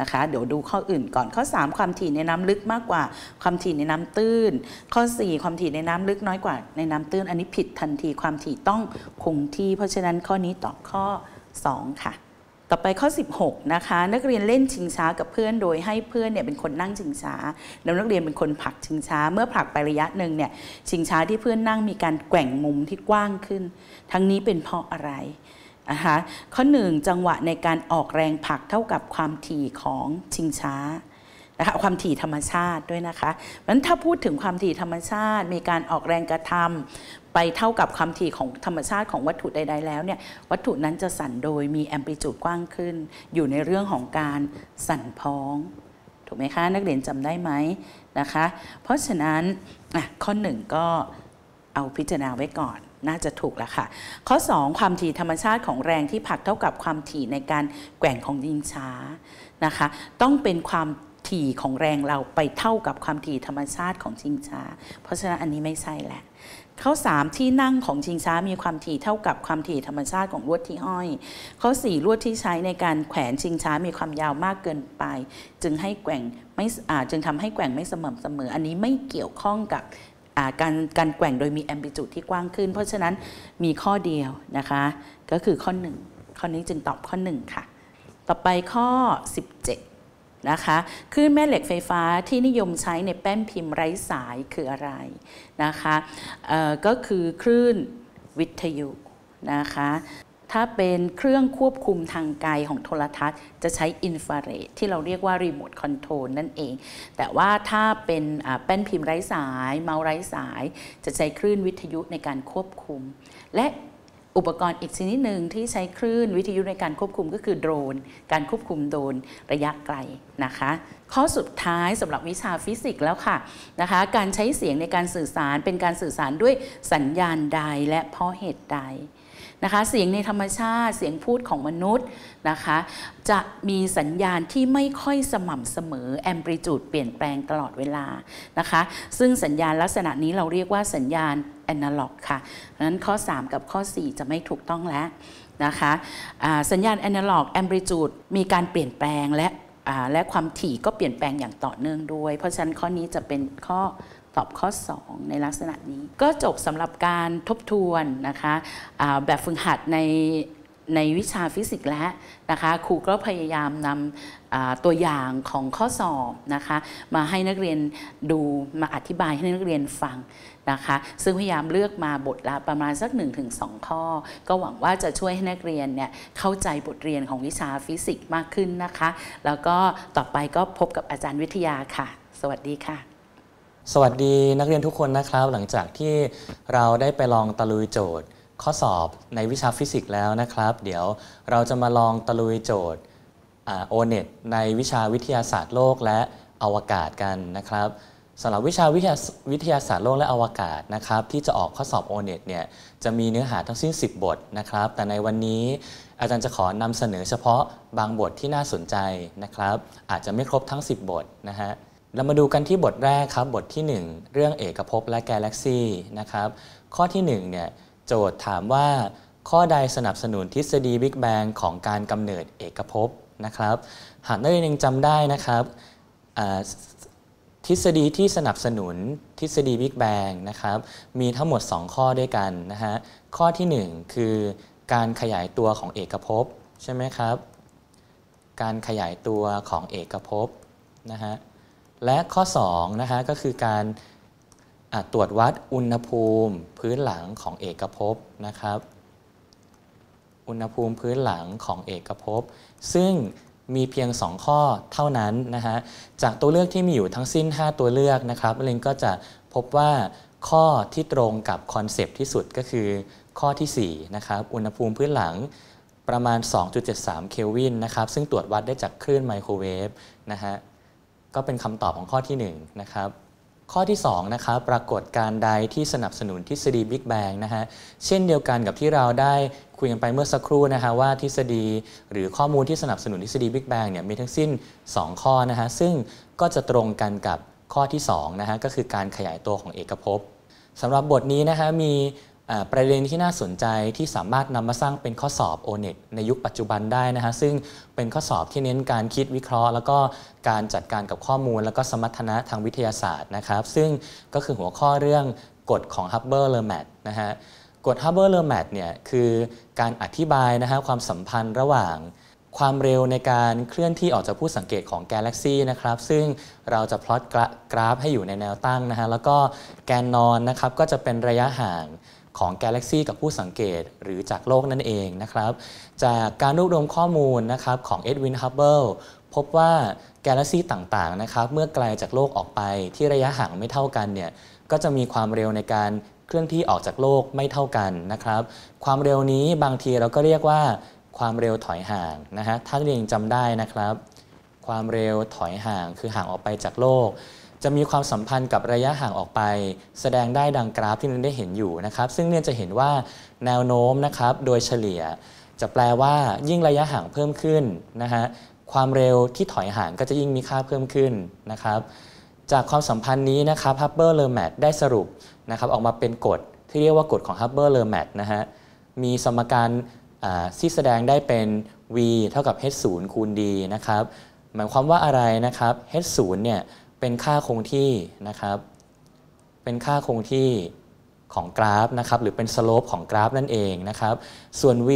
นะคะเดี๋ยวดูข้ออื่นก่อนข้อ 3 ความถี่ในน้ำลึกมากกว่าความถี่ในน้ำตื้น ข้อ4ความถี่ในน้ำลึกน้อยกว่าในน้ำตื้น อันนี้ผิดทันทีความถี่ต้องคงที่ เพราะฉะนั้นข้อนี้ตอบข้อ2ค่ะต่อไปข้อ16นะคะนักเรียนเล่นชิงช้ากับเพื่อนโดยให้เพื่อนเนี่ยเป็นคนนั่งชิงช้า แล้วนักเรียนเป็นคนผลักชิงช้า เมื่อผลักไประยะหนึ่งเนี่ยชิงช้าที่เพื่อนนั่งมีการแกว่งมุมที่กว้างขึ้น ทั้งนี้เป็นเพราะอะไรนะคะข้อ 1 จังหวะในการออกแรงผลักเท่ากับความถี่ของชิงช้านะคะความถี่ธรรมชาติด้วยนะคะเพราะฉะนั้นถ้าพูดถึงความถี่ธรรมชาติ มีการออกแรงกระทำ ไปเท่ากับความถี่ของธรรมชาติของวัตถุใดๆแล้วเนี่ยวัตถุนั้นจะสั่นโดยมีแอมพลิจูดกว้างขึ้น อยู่ในเรื่องของการสั่นพ้อง ถูกไหมคะ นักเรียนจำได้ไหมนะคะเพราะฉะนั้นข้อหนึ่งก็เอาพิจารณาไว้ก่อนน่าจะถูกแล้วค่ะข้อ 2 ความถี่ธรรมชาติของแรงที่ผลักเท่ากับความถี่ในการแกว่งของดินช้านะคะ ต้องเป็นความถี่ของแรงเราไปเท่ากับความถี่ธรรมชาติของชิงช้า เพราะฉะนั้นอันนี้ไม่ใช่แหละ ข้อ 3 ที่นั่งของชิงช้ามีความถี่เท่ากับความถี่ธรรมชาติของลวดที่ห้อย ข้อ4ลวดที่ใช้ในการแขวนชิงช้ามีความยาวมากเกินไป จึงให้แกว่งไม่จึงทำให้แกว่งไม่สม่ำเสมอ อันนี้ไม่เกี่ยวข้องกับการการแกว่งโดยมีแอมบิจูดที่กว้างขึ้น เพราะฉะนั้นมีข้อเดียวนะคะ ก็คือข้อ1ข้อนี้จึงตอบข้อ1ค่ะ ต่อไปข้อ 17นะคะ คลื่นแม่เหล็กไฟฟ้าที่นิยมใช้ในแป้นพิมพ์ไร้สายคืออะไรนะคะก็คือคลื่นวิทยุนะคะถ้าเป็นเครื่องควบคุมทางไกลของโทรทัศน์ จะใช้อินฟราเรดที่เราเรียกว่ารีโมทคอนโทรลนั่นเอง แต่ว่าถ้าเป็นแป้นพิมพ์ไร้สาย เมาส์ไร้สาย จะใช้คลื่นวิทยุในการควบคุม และอุปกรณ์อีกชนิดหนึ่งที่ใช้คลื่นวิทยุในการควบคุมก็คือโดรนการควบคุมโดรนระยะไกลนะคะ ข้อสุดท้ายสำหรับวิชาฟิสิกส์แล้วค่ะนะคะ การใช้เสียงในการสื่อสารเป็นการสื่อสารด้วยสัญญาณใดและเพราะเหตุใดนะคะเสียงในธรรมชาติเสียงพูดของมนุษย์นะคะ จะมีสัญญาณที่ไม่ค่อยสม่ำเสมอแอมพลิจูดเปลี่ยนแปลงตลอดเวลานะคะซึ่งสัญญาณลักษณะนี้เราเรียกว่าสัญญาณแอนะล็อกค่ะนั้นข้อ 3 กับข้อ 4 จะไม่ถูกต้องแล้วนะคะสัญญาณแอนะล็อกแอมพลิจูดมีการเปลี่ยนแปลงและและความถี่ก็เปลี่ยนแปลงอย่างต่อเนื่องด้วยเพราะฉะนั้นข้อนี้จะเป็นข้อตอบข้อ 2 ในลักษณะนี้ก็จบสำหรับการทบทวนนะคะ แบบฝึกหัดในในวิชาฟิสิกส์แล้วนะคะ ครูก็พยายามนำตัวอย่างของข้อสอบนะคะ มาให้นักเรียนดูมาอธิบายให้นักเรียนฟังนะคะ ซึ่งพยายามเลือกมาบทละประมาณสัก 1-2 ข้อ ก็หวังว่าจะช่วยให้นักเรียนเนี่ยเข้าใจบทเรียนของวิชาฟิสิกส์มากขึ้นนะคะ แล้วก็ต่อไปก็พบกับอาจารย์วิทยาค่ะ สวัสดีค่ะสวัสดีนักเรียนทุกคนนะครับ หลังจากที่เราได้ไปลองตะลุยโจทย์ ข้อสอบในวิชาฟิสิกส์แล้วนะครับ เดี๋ยวเราจะมาลองตะลุยโจทย์โอเน็ตในวิชาวิทยาศาสตร์โลกและอวกาศกันนะครับสำหรับวิชาวิทยาวทยาศาสตร์โลกและอวกาศนะครับ ที่จะออกข้อสอบโอเน็ตเนี่ยจะมีเนื้อหาทั้งสิ้น 10 บทนะครับ แต่ในวันนี้อาจารย์จะขอนำเสนอเฉพาะบางบทที่น่าสนใจนะครับ อาจจะไม่ครบทั้ง 10 บทนะฮะเรามาดูกันที่บทแรกครับบทที่ 1 เรื่องเอกภพและกาแล็กซีนะครับ ข้อที่1เนี่ยโจทย์ถามว่าข้อใดสนับสนุนทฤษฎีบิ๊กแบงของการกำเนิดเอกภพนะครับ หากนักเรียนยังจำได้นะครับทฤษฎีที่สนับสนุนทฤษฎีบิ๊กแบงนะครับ มีทั้งหมด 2 ข้อด้วยกันนะฮะข้อที่1คือการขยายตัวของเอกภพใช่ไหมครับการขยายตัวของเอกภพนะฮะและข้อ2นะคะก็คือการตรวจวัดอุณหภูมิพื้นหลังของเอกภพนะครับอุณหภูมิพื้นหลังของเอกภพซึ่งมีเพียง 2 ข้อเท่านั้นนะฮะจากตัวเลือกที่มีอยู่ทั้งสิ้น 5 ตัวเลือกนะครับเรนก็จะพบว่าข้อที่ตรงกับคอนเซปที่สุดก็คือข้อที่4นะครับอุณหภูมิพื้นหลังประมาณ 2.73 เคลวินนะครับซึ่งตรวจวัดได้จากคลื่นไมโครเวฟนะฮะก็เป็นคำตอบของข้อที่1นนะครับข้อที่2นะครับปรากฏการใดที่สนับสนุนทฤษฎี Big Bang นะฮะเช่นเดียวกันกับที่เราได้คุยกันไปเมื่อสักครู่นะฮะว่าทฤษฎีหรือข้อมูลที่สนับสนุนทฤษฎี Big Bang เนี่ยมีทั้งสิ้น 2 ข้อนะฮะซึ่งก็จะตรงกันกับข้อที่2นะฮะก็คือการขยายตัวของเอกภพสำหรับบทนี้นะฮะมีประเด็นที่น่าสนใจที่สามารถนำมาสร้างเป็นข้อสอบ o n e t ในยุคปัจจุบันได้นะฮะซึ่งเป็นข้อสอบที่เน้นการคิดวิเคราะห์ แล้วก็การจัดการกับข้อมูลแล้วก็สมรรถนะทางวิทยาศาสตร์นะครับ ซึ่งก็คือหัวข้อเรื่องกฎของ h u b b l e l e r m a t นะฮะกฎ h u b b l e l e r m a t เนี่ยคือการอธิบายนะฮะความสัมพันธ์ระหว่างความเร็วในการเคลื่อนที่ออกจากผู้สังเกตของกาแล็กซีนะครับซึ่งเราจะพลอตกราฟให้อยู่ในแนวตั้งนะฮะแล้วก็แกนนอนนะครับก็จะเป็นระยะห่างของกาแล็กซีกับผู้สังเกตหรือจากโลกนั่นเองนะครับ จากการรวบรวมข้อมูลนะครับของเอ็ดวินฮับเบิลพบว่ากาแล็กซีต่างๆนะครับเมื่อไกลาจากโลกออกไป ที่ระยะห่างไม่เท่ากันเนี่ยก็จะมีความเร็วในการเคลื่อนที่ออกจากโลกไม่เท่ากันนะครับ ความเร็วนี้บางทีเราก็เรียกว่าความเร็วถอยห่างนะฮะถ้าเรียนจำได้นะครับ ความเร็วถอยห่างคือห่างออกไปจากโลกจะมีความสัมพันธ์กับระยะห่างออกไป แสดงได้ดังกราฟที่นันได้เห็นอยู่นะครับ ซึ่งเนี่ยจะเห็นว่าแนวโน้มนะครับโดยเฉลี่ย จะแปลว่ายิ่งระยะห่างเพิ่มขึ้นนะฮะความเร็วที่ถอยห่างก็จะยิ่งมีค่าเพิ่มขึ้นนะครับจากความสัมพันธ์นี้นะครับฮับเบิลเลอร์แมทได้สรุปนะครับออกมาเป็นกฎที่เรียกว่ากฎของฮับเบิลเลอร์แมทนะฮะมีสมการที่แสดงได้เป็น v เท่ากับ h 0คูณ d นะครับหมายความว่าอะไรนะครับ h 0เนี่ยเป็นค่าคงที่นะครับ เป็นค่าคงที่ของกราฟนะครับ หรือเป็นสโลปของกราฟนั่นเองนะครับ ส่วน v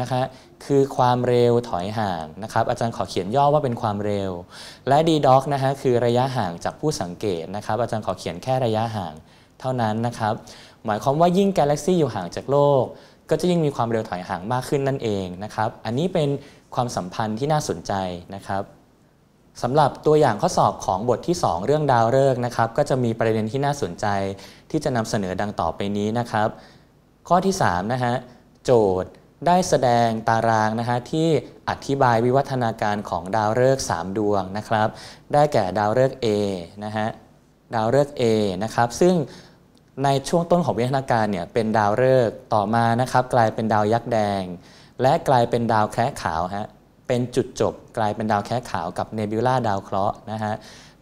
นะคะคือความเร็วถอยห่างนะครับ อาจารย์ขอเขียนย่อว่าเป็นความเร็ว และ d d o c นะฮะคือระยะห่างจากผู้สังเกตนะครับ อาจารย์ขอเขียนแค่ระยะห่างเท่านั้นนะครับ หมายความว่ายิ่งกาแล็กซี่อยู่ห่างจากโลก ก็จะยิ่งมีความเร็วถอยห่างมากขึ้นนั่นเองนะครับ อันนี้เป็นความสัมพันธ์ที่น่าสนใจนะครับสำหรับตัวอย่างข้อสอบของบทที่ 2 เรื่องดาวฤกษ์นะครับก็จะมีประเด็นที่น่าสนใจที่จะนำเสนอดังต่อไปนี้นะครับข้อที่3นะฮะโจทย์ได้แสดงตารางนะฮะที่อธิบายวิวัฒนาการของดาวฤกษ์3ดวงนะครับได้แก่ดาวฤกษ์ A นะฮะดาวฤกษ์ A นะครับซึ่งในช่วงต้นของวิวัฒนาการเนี่ยเป็นดาวฤกษ์ต่อมานะครับกลายเป็นดาวยักษ์แดง และกลายเป็นดาวแคระขาวฮะเป็นจุดจบกลายเป็นดาวแค่ขาวกับเนบิวลาดาวเคราะห์นะฮะ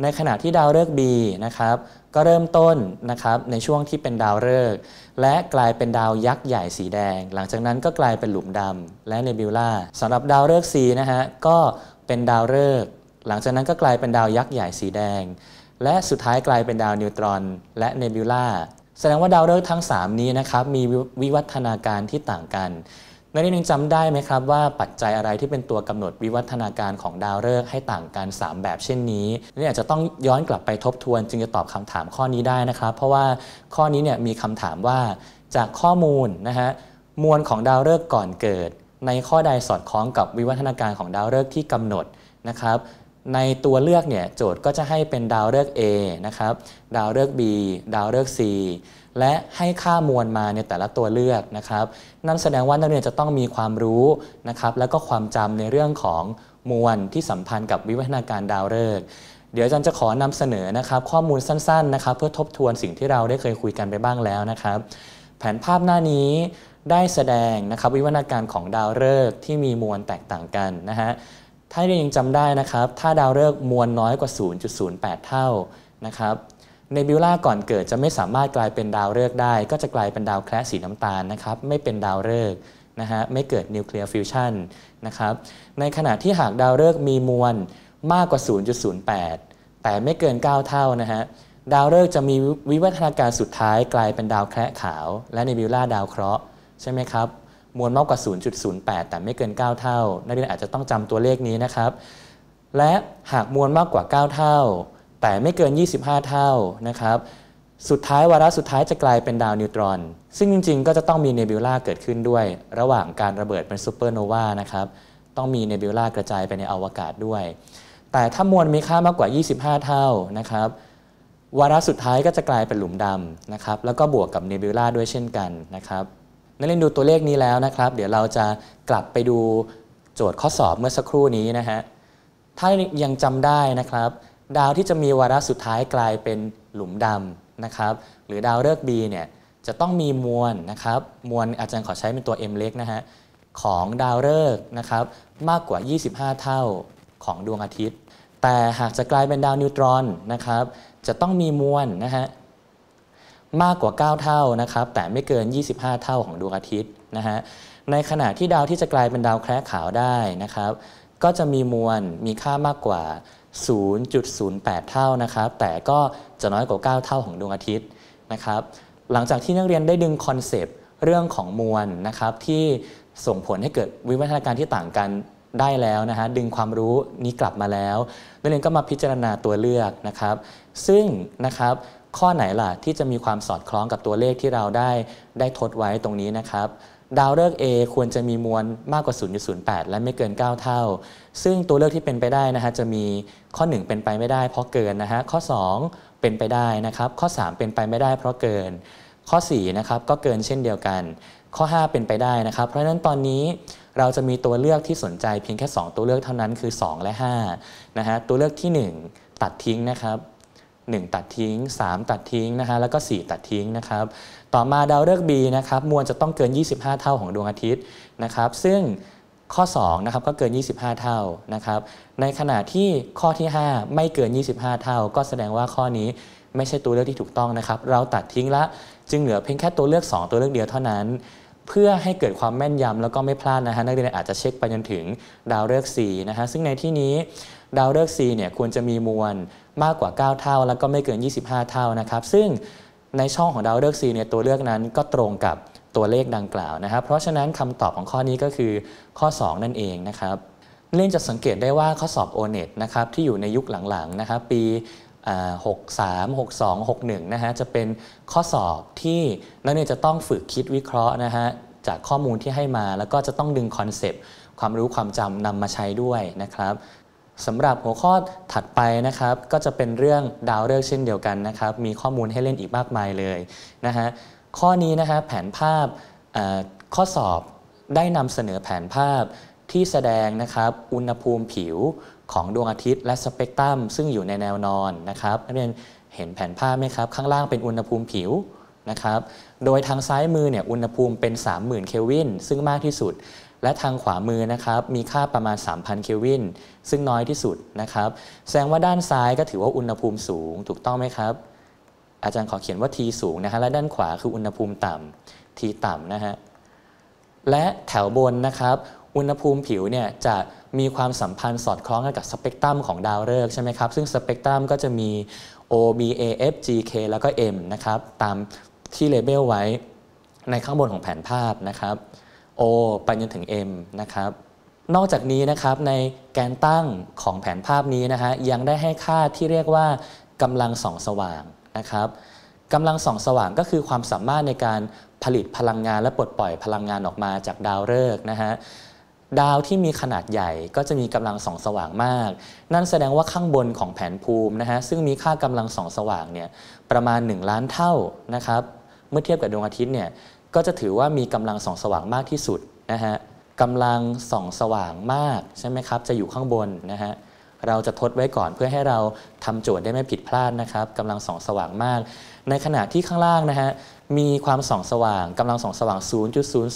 ในขณะที่ดาวฤกษ์ B นะครับก็เริ่มต้นนะครับในช่วงที่เป็นดาวฤกษ์และกลายเป็นดาวยักษ์ใหญ่สีแดง หลังจากนั้นก็กลายเป็นหลุมดำและเนบิวลาสำหรับดาวฤกษ์ C นะฮะก็เป็นดาวฤกษ์หลังจากนั้นก็กลายเป็นดาวยักษ์ใหญ่สีแดง และสุดท้ายกลายเป็นดาวนิวตรอน และเนบิวลาแสดงว่าดาวฤกษ์ทั้ง3 นี้นะครับมีวิวัฒนาการที่ต่างกันนักเรียนยังจำได้ไหมครับว่าปัจจัยอะไรที่เป็นตัวกำหนดวิวัฒนาการของดาวฤกษ์ให้ต่างกัน 3 แบบเช่นนี้นี่อาจจะต้องย้อนกลับไปทบทวน จึงจะตอบคำถามข้อนี้ได้นะครับ เพราะว่าข้อนี้เนี่ยมีคำถามว่าจากข้อมูลนะฮะมวลของดาวฤกษ์ก่อนเกิด ในข้อใดสอดคล้องกับวิวัฒนาการของดาวฤกษ์ที่กำหนดนะครับในตัวเลือกเนี่ยโจทย์ก็จะให้เป็นดาวเลือก A นะครับ ดาวเลือก B ดาวเลือก C และให้ค่ามวลมาในแต่ละตัวเลือกนะครับ นั่นแสดงว่านักเรียนจะต้องมีความรู้นะครับ และก็ความจำในเรื่องของมวลที่สัมพันธ์กับวิวัฒนาการดาวฤกษ์เดี๋ยวอาจารย์จะขอนำเสนอนะครับ ข้อมูลสั้นๆ นะครับเพื่อทบทวนสิ่งที่เราได้เคยคุยกันไปบ้างแล้วนะครับ แผนภาพหน้านี้ได้แสดงนะครับวิวัฒนาการของดาวฤกษ์ที่มีมวลแตกต่างกันนะฮะถ้าเรียนยังจำได้นะครับถ้าดาวฤกษ์มวลน้อยกว่า 0.08 เท่านะครับเนบิวล่าก่อนเกิดจะไม่สามารถกลายเป็นดาวฤกษ์ได้ ก็จะกลายเป็นดาวแคระสีน้ำตาลนะครับไม่เป็นดาวฤกษ์นะฮะไม่เกิดนิวเคลียร์ฟิวชันนะครับในขณะที่หากดาวฤกษ์มีมวลมากกว่า 0.08 แต่ไม่เกิน 9 เท่านะฮะดาวฤกษ์จะมีวิวัฒนาการสุดท้ายกลายเป็นดาวแคระขาวและเนบิวล่าดาวเคราะห์ใช่ไหมครับมวลมากกว่า 0.08 แต่ไม่เกิน 9 เท่า นักเรียนอาจจะต้องจำตัวเลขนี้นะครับ และหากมวลมากกว่า 9 เท่า แต่ไม่เกิน 25 เท่า นะครับ สุดท้ายวาระสุดท้ายจะกลายเป็นดาวนิวตรอน ซึ่งจริงๆ ก็จะต้องมีเนบิวลาเกิดขึ้นด้วย ระหว่างการระเบิดเป็นซูเปอร์โนวา นะครับต้องมีเนบิวลากระจายไปในอวกาศด้วย แต่ถ้ามวลมีค่ามากกว่า 25 เท่า นะครับ วาระสุดท้ายก็จะกลายเป็นหลุมดำนะครับแล้วก็บวกกับเนบิวลาด้วยเช่นกัน นะครับนักเรียนดูตัวเลขนี้แล้วนะครับ เดี๋ยวเราจะกลับไปดูโจทย์ข้อสอบเมื่อสักครู่นี้นะฮะถ้ายังจำได้นะครับ ดาวที่จะมีวาระสุดท้ายกลายเป็นหลุมดำนะครับ หรือดาวฤกษ์ B เนี่ยจะต้องมีมวลนะครับ มวลอาจารย์ขอใช้เป็นตัว m เล็กนะฮะของดาวฤกษ์นะครับ มากกว่า 25 เท่าของดวงอาทิตย์ แต่หากจะกลายเป็นดาวนิวตรอนนะครับ จะต้องมีมวลนะฮะมากกว่า9 เท่านะครับแต่ไม่เกิน 25 เท่าของดวงอาทิตย์นะฮะในขณะที่ดาวที่จะกลายเป็นดาวแคร์ขาวได้นะครับ ก็จะมีมวลมีค่ามากกว่า 0.08 เท่านะครับ แต่ก็จะน้อยกว่า 9 เท่าของดวงอาทิตย์นะครับ หลังจากที่นักเรียนได้ดึงคอนเซปต์เรื่องของมวลนะครับ ที่ส่งผลให้เกิดวิวัฒนาการที่ต่างกันได้แล้วนะฮะดึงความรู้นี้กลับมาแล้วนักเรียนก็มาพิจารณาตัวเลือกนะครับ ซึ่งนะครับข้อไหนล่ะที่จะมีความสอดคล้องกับตัวเลขที่เราได้ได้ทดไว้ตรงนี้นะครับดาวฤกษ์ A ควรจะมีมวลมากกว่า0.08 และไม่เกิน 9 เท่า ซึ่งตัวเลือกที่เป็นไปได้นะฮะจะมีข้อ 1 เป็นไปไม่ได้ เพราะเกินนะฮะข้อ 2 เป็นไปได้นะครับ ข้อ 3 เป็นไปไม่ได้เพราะเกิน ข้อ 4 นะครับ ก็เกินเช่นเดียวกัน ข้อ 5 เป็นไปได้นะครับเพราะฉะนั้นตอนนี้เราจะมีตัวเลือกที่สนใจเพียงแค่ 2 ตัวเลือกเท่านั้นคือ 2 และ5นะฮะตัวเลือกที่ 1 ตัดทิ้งนะครับ1ตัดทิ้ง 3 ตัดทิ้งนะฮะแล้วก็ 4 ตัดทิ้งนะครับ ต่อมาดาวฤกษ์ B นะครับ มวลจะต้องเกิน 25 เท่าของดวงอาทิตย์นะครับ ซึ่งข้อ2นะครับก็เกิน25 เท่านะครับ ในขณะที่ข้อที่ 5 ไม่เกิน25 เท่า ก็แสดงว่าข้อนี้ไม่ใช่ตัวเลือกที่ถูกต้องนะครับ เราตัดทิ้งละ จึงเหลือเพียงแค่ตัวเลือก 2 ตัวเลือกเดียวเท่านั้น เพื่อให้เกิดความแม่นยำแล้วก็ไม่พลาดนะฮะ นักเรียนอาจจะเช็คไปจนถึงดาวฤกษ์ C นะฮะ ซึ่งในที่นี้ดาวฤกษ์ C เนี่ยควรจะมีมวลมากกว่า9เท่าแล้วก็ไม่เกิน 25 เท่านะครับ ซึ่งในช่องของดาวฤกษ์เนี่ยตัวเลือกนั้นก็ตรงกับตัวเลขดังกล่าวนะครับ เพราะฉะนั้นคำตอบของข้อนี้ก็คือข้อ 2 นั่นเองนะครับเล่นจะสังเกตได้ว่าข้อสอบ o n e t นะครับที่อยู่ในยุคหลังๆนะครับ ปี63 62 61นะฮะจะเป็นข้อสอบที่นักเรียนจะต้องฝึกคิดวิเคราะห์นะฮะจากข้อมูลที่ให้มาแล้วก็จะต้องดึงคอนเซปต์ความรู้ความจำนำมาใช้ด้วยนะครับสำหรับหัวข้อถัดไปนะครับก็จะเป็นเรื่องดาวเฤือกเช่นเดียวกันนะครับมีข้อมูลให้เล่นอีกมากมายเลยนะฮะข้อนี้นะฮะแผนภาพข้อสอบได้นำเสนอแผนภาพที่แสดงนะครับอุณหภูมิผิวของดวงอาทิตย์และสเปกตรัมซึ่งอยู่ในแนวนอนนะครับนักเรียนเห็นแผนภาพไหมครับข้างล่างเป็นอุณหภูมิผิวนะครับโดยทางซ้ายมือเนี่ยอุณหภูมิเป็น 30,000เคลวินซึ่งมากที่สุดและทางขวามือนะครับมีค่าประมาณ 3,000เควินซึ่งน้อยที่สุดนะครับแสดงว่าด้านซ้ายก็ถือว่าอุณหภูมิสูง ถูกต้องไหมครับ อาจารย์ขอเขียนว่า T สูงนะฮะและด้านขวาคืออุณหภูมิต่ำ T ต่ำนะฮะและแถวบนนะครับอุณหภูมิผิวเนี่ยจะมีความสัมพันธ์สอดคล้องกักับสเปกตรัมของดาวฤกษ์ใช่ไหมครับซึ่งสเปกตรัมก็จะมี O B A F G K แล้วก็ M นะครับตามที่เลเบลไว้ในข้างบนของแผนภาพนะครับ O ไปจนถึง M นะครับ นอกจากนี้นะครับในแกนตั้งของแผนภาพนี้นะฮะยังได้ให้ค่าที่เรียกว่ากำลังสองสว่างนะครับกำลังสองสว่างก็คือความสามารถในการผลิตพลังงานและปลดปล่อยพลังงานออกมาจากดาวฤกษ์นะฮะดาวที่มีขนาดใหญ่ก็จะมีกำลังสองสว่างมาก นั่นแสดงว่าข้างบนของแผนภูมินะฮะซึ่งมีค่ากำลังสอง สว่างเนี่ยประมาณ 1 ล้านเท่านะครับเมื่อเทียบกับดวงอาทิตย์เนี่ยก็จะถือว่ามีกำลังส่องสว่างมากที่สุดนะฮะกำลังส่องสว่างมากใช่ไหมครับ จะอยู่ข้างบนนะฮะ เราจะทดไว้ก่อนเพื่อให้เราทำโจทย์ได้ไม่ผิดพลาดนะครับกำลังส่องสว่างมาก ในขณะที่ข้างล่างนะฮะ มีความส่องสว่างกำลังส่องสว่าง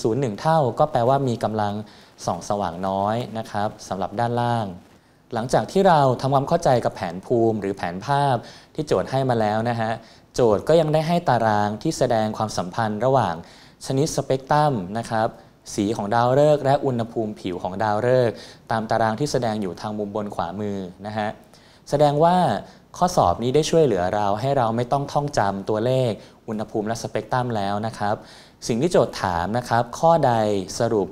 0.001 เท่า ก็แปลว่ามีกำลังส่องสว่างน้อยนะครับสำหรับด้านล่าง หลังจากที่เราทำความเข้าใจกับแผนภูมิหรือแผนภาพที่โจทย์ให้มาแล้วนะฮะ โจทย์ก็ยังได้ให้ตารางที่แสดงความสัมพันธ์ระหว่างชนิดสเปกตรัมนะครับสีของดาวฤกษ์และอุณหภูมิผิวของดาวฤกษ์ตามตารางที่แสดงอยู่ทางมุมบนขวามือนะฮะแสดงว่าข้อสอบนี้ได้ช่วยเหลือเราให้เราไม่ต้องท่องจำตัวเลขอุณหภูมิและสเปกตรัมแล้วนะครับสิ่งที่โจทย์ถามนะครับข้อใดสรุป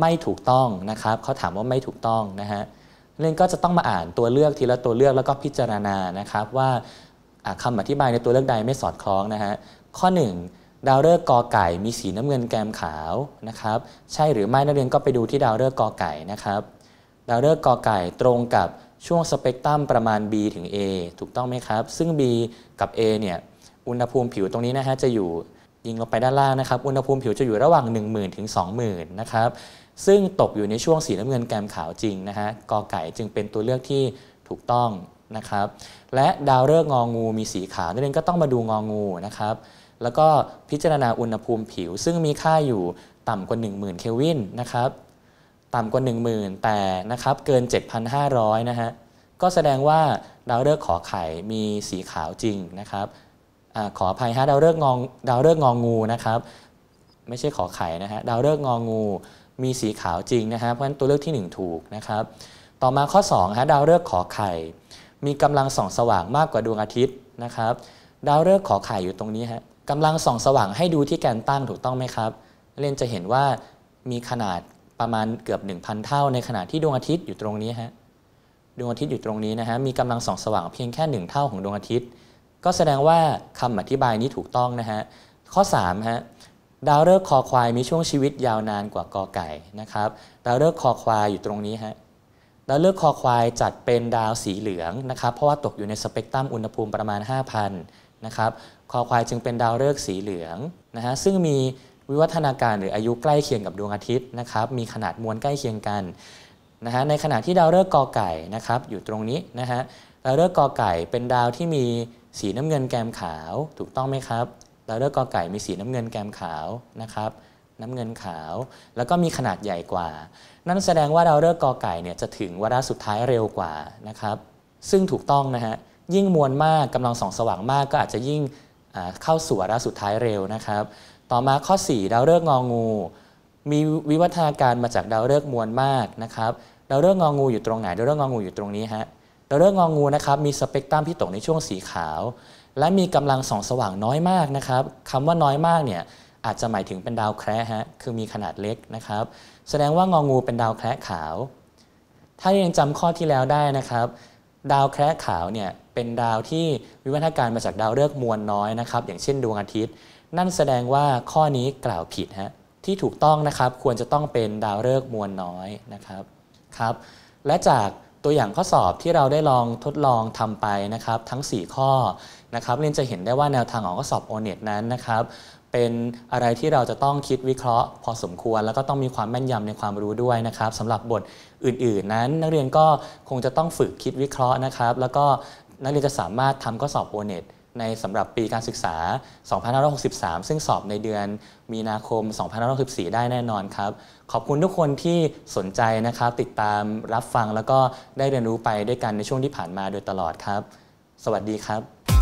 ไม่ถูกต้องนะครับเขาถามว่าไม่ถูกต้องนะฮะเรื่นก็จะต้องมาอ่านตัวเลือกทีละตัวเลือกแล้วก็พิจารณานะครับว่าคำอธิบายในตัวเลือกใดไม่สอดคล้องนะฮะข้อ 1ดาวฤกษ์กอไก่ มีสีน้ำเงินแกมขาวนะครับ ใช่หรือไม่นักเรียนก็ไปดูที่ดาวฤกษ์กอไก่นะครับ ดาวฤกษ์กอไก่ตรงกับช่วงสเปกตรัมประมาณ B ถึง A ถูกต้องไหมครับ ซึ่ง B กับ A เนี่ยอุณหภูมิผิวตรงนี้นะฮะจะอยู่ยิงลงไปด้านล่างนะครับอุณหภูมิผิวจะอยู่ระหว่าง1 0,000 ถึง20,000 นะครับ ซึ่งตกอยู่ในช่วงสีน้ำเงินแกมขาวจริงนะฮะกอไก่จึงเป็นตัวเลือกที่ถูกต้องนะครับ และดาวฤกษ์งองูมีสีขาวนักเรียนก็ต้องมาดูงองูนะครับแล้วก็พิจารณาอุณหภูมิผิวซึ่งมีค่าอยู่ต่ำกว่า 10,000 เคลวินนะครับต่ำกว่า 10,000 แต่นะครับเกิน 7,500 นะฮะก็แสดงว่าดาวฤกษ์ขอไข่มีสีขาวจริงนะครับอขออภัยฮะดาวฤกษ์งองดาวฤกษ์งองงูนะครับไม่ใช่ขอไข่นะฮะดาวฤกษ์งองงู มีสีขาวจริงนะฮะเพราะฉะนั้นตัวเลือกที่ 1 ถูกนะครับ ต่อมาข้อ2ฮะดาวฤกษ์ขอไข่มีกำลังส่องสว่างมากกว่าดวงอาทิตย์นะครับดาวฤกษ์ขอไข่อยู่ตรงนี้ฮะกำลังส่องสว่างให้ดูที่แกนตั้งถูกต้องไหมครับเลนจะเห็นว่ามีขนาดประมาณเกือบ 1,000 เท่าในขณะที่ดวงอาทิตย์อยู่ตรงนี้ฮะ ดวงอาทิตย์อยู่ตรงนี้นะฮะมีกำลังส่องสว่างเพียงแค่ 1 เท่าของดวงอาทิตย์ ก็แสดงว่าคำอธิบายนี้ถูกต้องนะฮะข้อ3ฮะดาวฤกษ์คอควายมีช่วงชีวิตยาวนานกว่ากอไก่นะครับดาวฤกษ์คอควายอยู่ตรงนี้ฮะดาวฤกษ์คอควายจัดเป็นดาวสีเหลืองนะครับ เพราะว่าตกอยู่ในสเปกตรัม อุณหภูมิประมาณ 5,000 นะครับคอควายจึงเป็นดาวฤกษ์สีเหลืองนะฮะ ซึ่งมีวิวัฒนาการหรืออายุใกล้เคียงกับดวงอาทิตย์นะครับ มีขนาดมวลใกล้เคียงกันนะฮะ ในขณะที่ดาวฤกษ์กอไก่นะครับ อยู่ตรงนี้นะฮะ ดาวฤกษ์กอไก่เป็นดาวที่มีสีน้ำเงินแกมขาว ถูกต้องไหมครับ ดาวฤกษ์กอไก่มีสีน้ำเงินแกมขาวนะครับ น้ำเงินขาว แล้วก็มีขนาดใหญ่กว่า นั่นแสดงว่าดาวฤกษ์กอไก่เนี่ยจะถึงวาระสุดท้ายเร็วกว่านะครับ ซึ่งถูกต้องนะฮะ ยิ่งมวลมากกำลังส่องสว่างมาก ก็อาจจะยิ่งเข้าสู่วาระสุดท้ายเร็วนะครับ ต่อมาข้อ4ดาวฤกษ์งองู มีวิวัฒนาการมาจากดาวฤกษ์มวลมากนะครับ ดาวฤกษ์งองูอยู่ตรงไหน ดาวฤกษ์งองูอยู่ตรงนี้ฮะ ดาวฤกษ์งองูนะครับมีสเปกตรัมที่ตกในช่วงสีขาว และมีกำลังส่องสว่างน้อยมากนะครับคำว่าน้อยมากเนี่ยอาจจะหมายถึงเป็นดาวแคระฮะ คือมีขนาดเล็กนะครับ แสดงว่างองูเป็นดาวแคระขาว ถ้ายังจำข้อที่แล้วได้นะครับ ดาวแคระขาวเนี่ยเป็นดาวที่วิวัฒนาการมาจากดาวฤกษ์มวลน้อยนะครับอย่างเช่นดวงอาทิตย์ นั่นแสดงว่าข้อนี้กล่าวผิดฮะที่ถูกต้องนะครับควรจะต้องเป็นดาวฤกษ์มวลน้อยนะครับครับและจากตัวอย่างข้อสอบที่เราได้ลองทดลองทำไปนะครับ ทั้ง 4 ข้อนะครับเรียนจะเห็นได้ว่าแนวทางของข้อสอบโเน็ตนั้นนะครับเป็นอะไรที่เราจะต้องคิดวิเคราะห์ พอสมควรแล้วก็ต้องมีความแม่นยำในความรู้ด้วยนะครับสำหรับบทอื่น ๆ นั้น นักเรียนก็คงจะต้องฝึกคิดวิเคราะห์นะครับ แล้วก็นักเรียนจะสามารถทำข้อสอบโอเน็ตในสำหรับปีการศึกษา 2563 ซึ่งสอบในเดือนมีนาคม 2564 ได้แน่นอนครับ ขอบคุณทุกคนที่สนใจนะครับ ติดตามรับฟังแล้วก็ได้เรียนรู้ไปด้วยกันในช่วงที่ผ่านมาโดยตลอดครับ สวัสดีครับ